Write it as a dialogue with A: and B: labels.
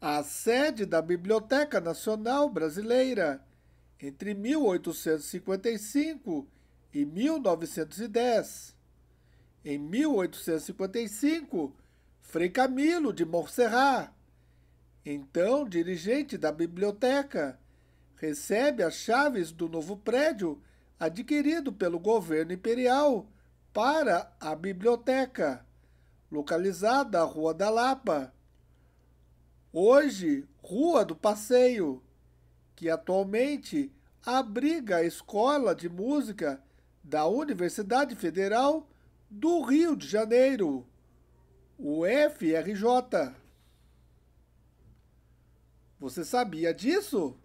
A: a sede da Biblioteca Nacional Brasileira entre 1855 e 1910. Em 1855, Frei Camilo de Montserrat, então dirigente da biblioteca, recebe as chaves do novo prédio adquirido pelo governo imperial para a biblioteca, localizada à Rua da Lapa, Hoje, Rua do Passeio, que atualmente abriga a Escola de Música da Universidade Federal do Rio de Janeiro, o FRJ. Você sabia disso?